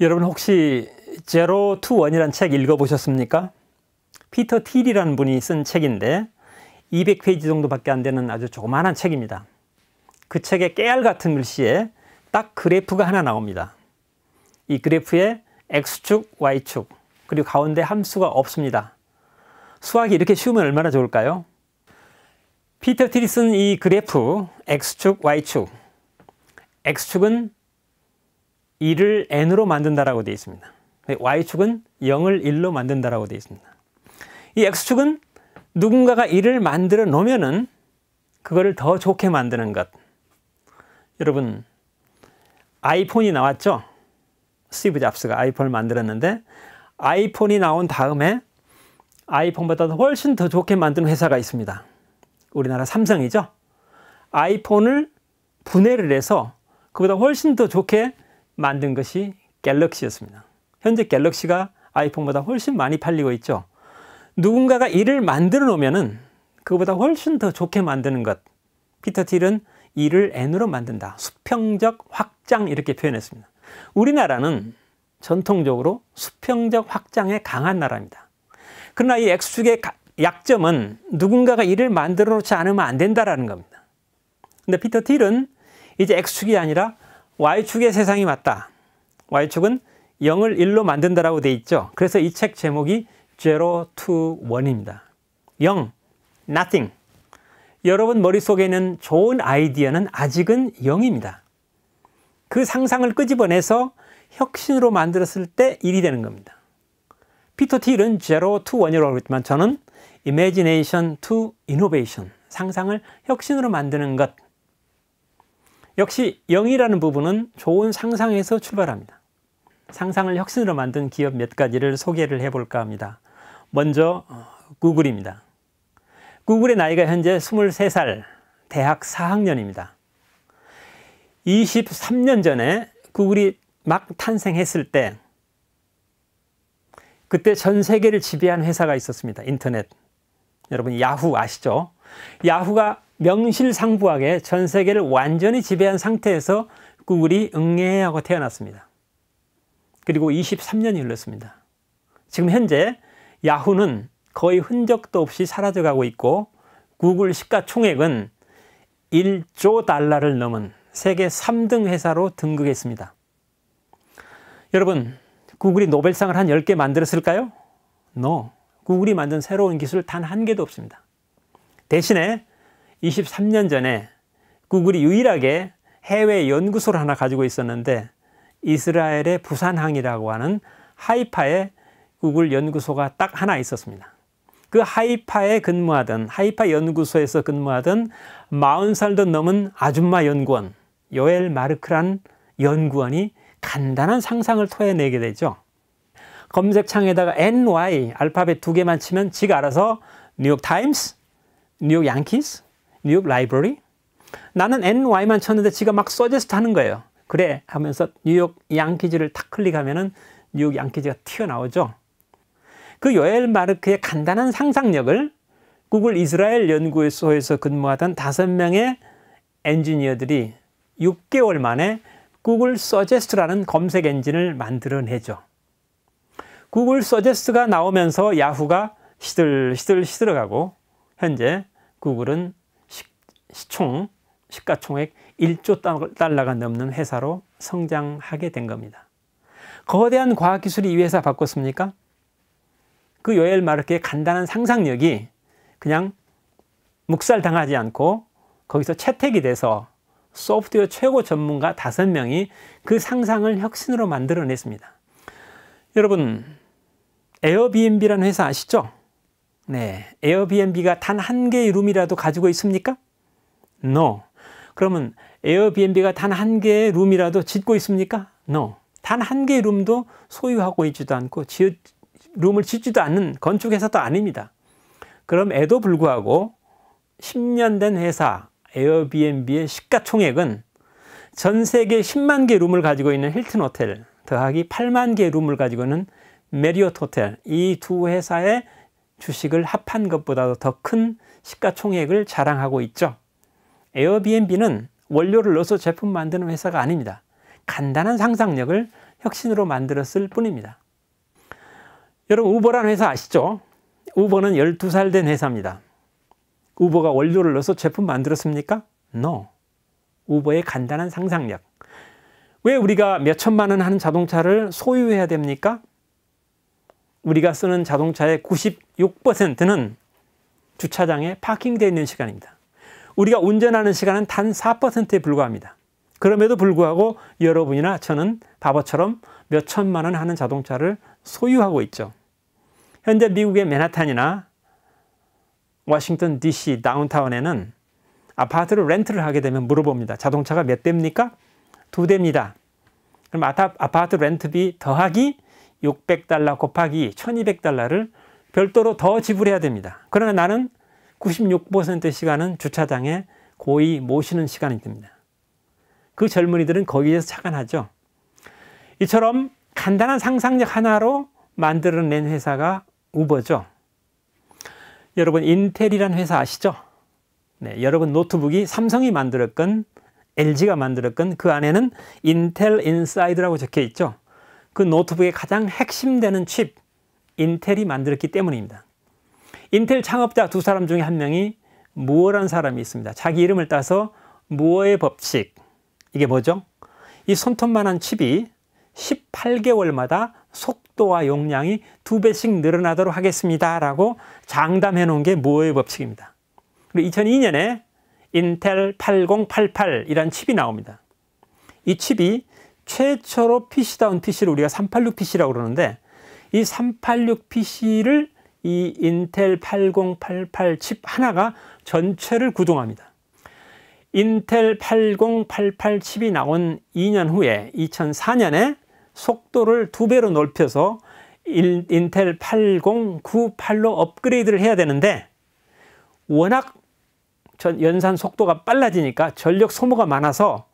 여러분 혹시 제로 투 원이란 책 읽어보셨습니까? 피터 틸이라는 분이 쓴 책인데 200페이지 정도밖에 안 되는 아주 조그만한 책입니다. 그 책의 깨알 같은 글씨에 딱 그래프가 하나 나옵니다. 이 그래프에 X축, Y축 그리고 가운데 함수가 없습니다. 수학이 이렇게 쉬우면 얼마나 좋을까요? 피터 틸이 쓴 이 그래프 X축, Y축 X축은 1을 n으로 만든다라고 되어 있습니다. y축은 0을 1로 만든다라고 되어 있습니다. 이 x축은 누군가가 1을 만들어 놓으면은 그거를 더 좋게 만드는 것. 여러분 아이폰이 나왔죠? 스티브 잡스가 아이폰을 만들었는데 아이폰이 나온 다음에 아이폰보다 훨씬 더 좋게 만든 회사가 있습니다. 우리나라 삼성이죠. 아이폰을 분해를 해서 그보다 훨씬 더 좋게 만든 것이 갤럭시였습니다. 현재 갤럭시가 아이폰보다 훨씬 많이 팔리고 있죠. 누군가가 이를 만들어 놓으면은 그보다 훨씬 더 좋게 만드는 것. 피터 틸은 이를 N으로 만든다. 수평적 확장 이렇게 표현했습니다. 우리나라는 전통적으로 수평적 확장에 강한 나라입니다. 그러나 이 X축의 약점은 누군가가 이를 만들어 놓지 않으면 안 된다라는 겁니다. 근데 피터 틸은 이제 X축이 아니라 Y축의 세상이 맞다. Y축은 0을 1로 만든다라고 돼 있죠. 그래서 이 책 제목이 0 to 1입니다. 0, nothing. 여러분 머릿속에는 있 좋은 아이디어는 아직은 0입니다. 그 상상을 끄집어내서 혁신으로 만들었을 때 1이 되는 겁니다. 피터 틸은 0 to 1이라고 했지만 저는 imagination to innovation, 상상을 혁신으로 만드는 것, 역시 0이라는 부분은 좋은 상상에서 출발합니다. 상상을 혁신으로 만든 기업 몇 가지를 소개를 해볼까 합니다. 먼저 어, 구글입니다. 구글의 나이가 현재 23살, 대학 4학년입니다. 23년 전에 구글이 막 탄생했을 때 그때 전 세계를 지배한 회사가 있었습니다. 인터넷. 여러분 야후 아시죠? 야후가 명실상부하게 전 세계를 완전히 지배한 상태에서 구글이 응애하고 태어났습니다. 그리고 23년이 흘렀습니다. 지금 현재 야후는 거의 흔적도 없이 사라져가고 있고 구글 시가총액은 1조 달러를 넘은 세계 3등 회사로 등극했습니다. 여러분, 구글이 노벨상을 한 10개 만들었을까요? No. 구글이 만든 새로운 기술 단 한 개도 없습니다. 대신에 23년 전에 구글이 유일하게 해외 연구소를 하나 가지고 있었는데 이스라엘의 부산항이라고 하는 하이파의 구글 연구소가 딱 하나 있었습니다. 그 하이파에 근무하던 하이파 연구소에서 근무하던 40살도 넘은 아줌마 연구원 요엘 마르크란 연구원이 간단한 상상을 토해내게 되죠. 검색창에다가 NY 알파벳 두 개만 치면 지가 알아서 뉴욕 타임스, 뉴욕 양키스, 뉴욕 라이브러리? 나는 ny만 쳤는데 지가 막 서제스트 하는 거예요. 그래 하면서 뉴욕 양키즈를 탁 클릭하면은 뉴욕 양키즈가 튀어나오죠. 그 요엘 마르크의 간단한 상상력을 구글 이스라엘 연구소에서 근무하던 다섯 명의 엔지니어들이 6개월 만에 구글 서제스트라는 검색 엔진을 만들어내죠. 구글 서제스트가 나오면서 야후가 시들시들 시들어가고 현재 구글은 시총, 시가총액 1조 달러가 넘는 회사로 성장하게 된 겁니다. 거대한 과학기술이 이 회사 바꿨습니까? 그 요엘 마르크의 간단한 상상력이 그냥 묵살당하지 않고 거기서 채택이 돼서 소프트웨어 최고 전문가 5명이 그 상상을 혁신으로 만들어냈습니다. 여러분, 에어비앤비라는 회사 아시죠? 네, 에어비앤비가 단 한 개의 룸이라도 가지고 있습니까? No. 그러면 에어비앤비가 단 한 개의 룸이라도 짓고 있습니까? No. 단 한 개의 룸도 소유하고 있지도 않고 지어, 룸을 짓지도 않는 건축회사도 아닙니다. 그럼에도 불구하고 10년 된 회사 에어비앤비의 시가총액은 전 세계 10만 개 룸을 가지고 있는 힐튼 호텔 더하기 8만 개 룸을 가지고 있는 메리엇 호텔 이 두 회사의 주식을 합한 것보다도 더 큰 시가총액을 자랑하고 있죠. 에어비앤비는 원료를 넣어서 제품 만드는 회사가 아닙니다. 간단한 상상력을 혁신으로 만들었을 뿐입니다. 여러분 우버라는 회사 아시죠? 우버는 12살 된 회사입니다. 우버가 원료를 넣어서 제품 만들었습니까? No. 우버의 간단한 상상력. 왜 우리가 몇 천만 원 하는 자동차를 소유해야 됩니까? 우리가 쓰는 자동차의 96%는 주차장에 파킹되어 있는 시간입니다. 우리가 운전하는 시간은 단 4%에 불과합니다. 그럼에도 불구하고 여러분이나 저는 바보처럼 몇 천만 원 하는 자동차를 소유하고 있죠. 현재 미국의 맨하탄이나 워싱턴 DC 다운타운에는 아파트를 렌트를 하게 되면 물어봅니다. 자동차가 몇 대입니까? 두 대입니다. 그럼 아파트 렌트비 더하기 600달러 곱하기 1200달러를 별도로 더 지불해야 됩니다. 그러나 나는 96%의 시간은 주차장에 고이 모시는 시간이 됩니다. 그 젊은이들은 거기에서 착안하죠. 이처럼 간단한 상상력 하나로 만들어낸 회사가 우버죠. 여러분 인텔이란 회사 아시죠? 네, 여러분 노트북이 삼성이 만들었건 LG가 만들었건 그 안에는 인텔 인사이드라고 적혀 있죠. 그 노트북의 가장 핵심되는 칩 인텔이 만들었기 때문입니다. 인텔 창업자 두 사람 중에 한 명이 무어라 사람이 있습니다. 자기 이름을 따서 무어의 법칙. 이게 뭐죠? 이 손톱만한 칩이 18개월마다 속도와 용량이 두 배씩 늘어나도록 하겠습니다라고 장담해 놓은 게 무어의 법칙입니다. 그리고 2002년에 인텔 8088이란 칩이 나옵니다. 이 칩이 최초로 PC다운 PC를 우리가 386 PC라고 그러는데 이 386 PC를 이 인텔 8088 칩 하나가 전체를 구동합니다. 인텔 8088 칩이 나온 2년 후에 2004년에 속도를 두 배로 넓혀서 인텔 8098로 업그레이드를 해야 되는데 워낙 연산 속도가 빨라지니까 전력 소모가 많아서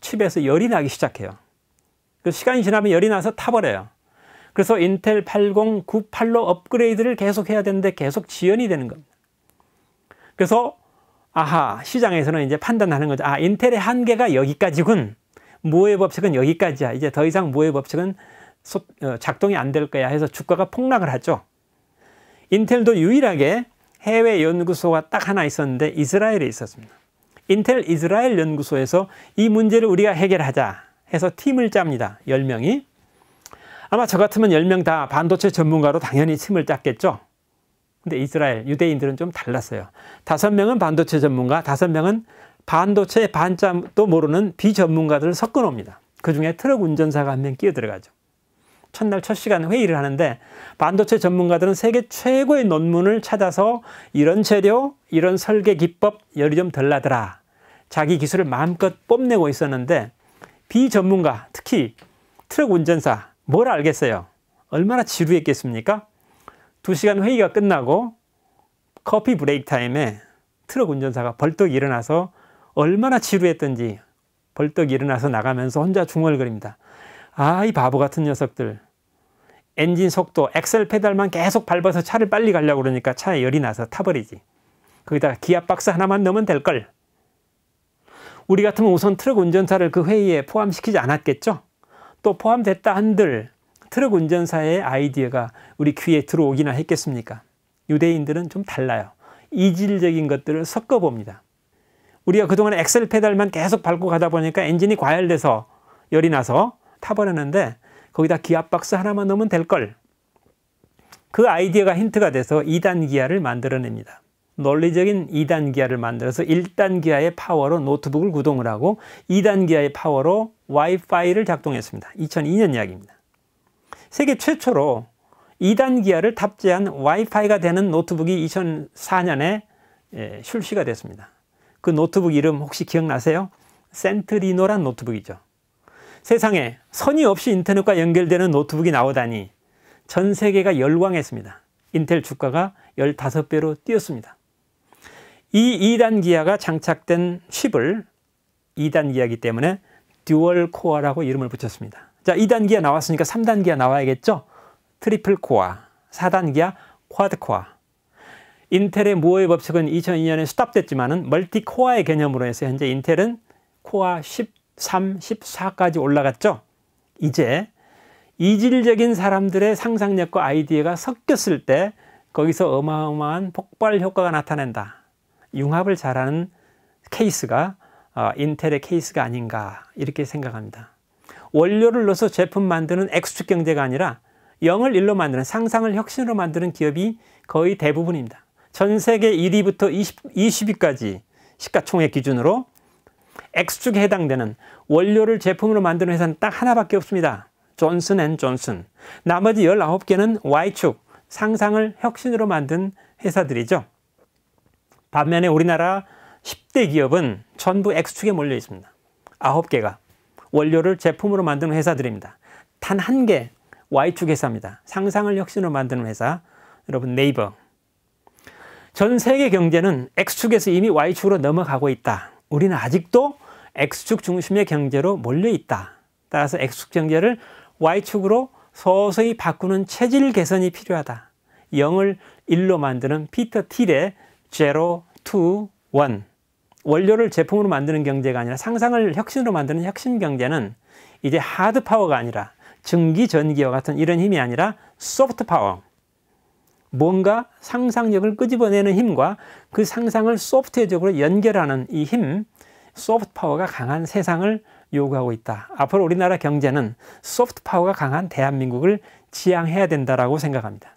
칩에서 열이 나기 시작해요. 그 시간이 지나면 열이 나서 타버려요. 그래서 인텔 8098로 업그레이드를 계속 해야 되는데 계속 지연이 되는 겁니다. 그래서 아하 시장에서는 이제 판단하는 거죠. 아 인텔의 한계가 여기까지군. 모의 법칙은 여기까지야. 이제 더 이상 모의 법칙은 어, 작동이 안 될 거야 해서 주가가 폭락을 하죠. 인텔도 유일하게 해외 연구소가 딱 하나 있었는데 이스라엘에 있었습니다. 인텔 이스라엘 연구소에서 이 문제를 우리가 해결하자 해서 팀을 짭니다. 10명이. 아마 저 같으면 10명 다 반도체 전문가로 당연히 팀을 짰겠죠. 근데 이스라엘 유대인들은 좀 달랐어요. 다섯 명은 반도체 전문가, 다섯 명은 반도체 반짬도 모르는 비전문가들을 섞어 놓습니다. 그 중에 트럭 운전사가 한 명 끼어 들어가죠. 첫날 첫 시간 회의를 하는데 반도체 전문가들은 세계 최고의 논문을 찾아서 이런 재료, 이런 설계 기법 열이 좀 덜 나더라. 자기 기술을 마음껏 뽐내고 있었는데 비전문가, 특히 트럭 운전사 뭘 알겠어요? 얼마나 지루했겠습니까? 2시간 회의가 끝나고 커피 브레이크 타임에 트럭 운전사가 벌떡 일어나서 얼마나 지루했던지 벌떡 일어나서 나가면서 혼자 중얼거립니다. 아, 이 바보 같은 녀석들. 엔진 속도, 엑셀 페달만 계속 밟아서 차를 빨리 가려고 그러니까 차에 열이 나서 타버리지. 거기다가 기압 박스 하나만 넣으면 될걸. 우리 같으면 우선 트럭 운전사를 그 회의에 포함시키지 않았겠죠? 또 포함됐다 한들 트럭 운전사의 아이디어가 우리 귀에 들어오기나 했겠습니까? 유대인들은 좀 달라요. 이질적인 것들을 섞어 봅니다. 우리가 그동안 엑셀 페달만 계속 밟고 가다 보니까 엔진이 과열돼서 열이 나서 타버렸는데 거기다 기압 박스 하나만 넣으면 될 걸. 그 아이디어가 힌트가 돼서 2단 기아를 만들어냅니다. 논리적인 2단 기아를 만들어서 1단 기아의 파워로 노트북을 구동을 하고 2단 기아의 파워로 와이파이를 작동했습니다. 2002년 이야기입니다. 세계 최초로 2단 기아를 탑재한 와이파이가 되는 노트북이 2004년에 예, 출시가 됐습니다. 그 노트북 이름 혹시 기억나세요? 센트리노란 노트북이죠. 세상에 선이 없이 인터넷과 연결되는 노트북이 나오다니 전 세계가 열광했습니다. 인텔 주가가 15배로 뛰었습니다. 이 2단 기아가 장착된 칩을 2단 기아이기 때문에 듀얼 코어라고 이름을 붙였습니다. 자, 2단 기아 나왔으니까 3단 기아 나와야겠죠? 트리플 코어, 4단 기아 쿼드 코어. 인텔의 무어의 법칙은 2002년에 수답됐지만은 멀티 코어의 개념으로 해서 현재 인텔은 코어 13, 14까지 올라갔죠. 이제 이질적인 사람들의 상상력과 아이디어가 섞였을 때 거기서 어마어마한 폭발 효과가 나타낸다. 융합을 잘하는 케이스가 어, 인텔의 케이스가 아닌가 이렇게 생각합니다. 원료를 넣어서 제품 만드는 X축 경제가 아니라 0을 1로 만드는 상상을 혁신으로 만드는 기업이 거의 대부분입니다. 전 세계 1위부터 20, 20위까지 시가총액 기준으로 X축에 해당되는 원료를 제품으로 만드는 회사는 딱 하나밖에 없습니다. 존슨 앤 존슨. 나머지 19개는 Y축, 상상을 혁신으로 만든 회사들이죠. 반면에 우리나라 10대 기업은 전부 X축에 몰려 있습니다. 9개가 원료를 제품으로 만드는 회사들입니다. 단 한 개 Y축 회사입니다. 상상을 혁신으로 만드는 회사 여러분 네이버 전 세계 경제는 X축에서 이미 Y축으로 넘어가고 있다. 우리는 아직도 X축 중심의 경제로 몰려 있다. 따라서 X축 경제를 Y축으로 서서히 바꾸는 체질 개선이 필요하다. 0을 1로 만드는 피터 틸의 0, 2, 1. 원료를 제품으로 만드는 경제가 아니라 상상을 혁신으로 만드는 혁신 경제는 이제 하드 파워가 아니라 증기, 전기와 같은 이런 힘이 아니라 소프트 파워. 뭔가 상상력을 끄집어내는 힘과 그 상상을 소프트웨어적으로 연결하는 이 힘, 소프트 파워가 강한 세상을 요구하고 있다. 앞으로 우리나라 경제는 소프트 파워가 강한 대한민국을 지향해야 된다라고 생각합니다.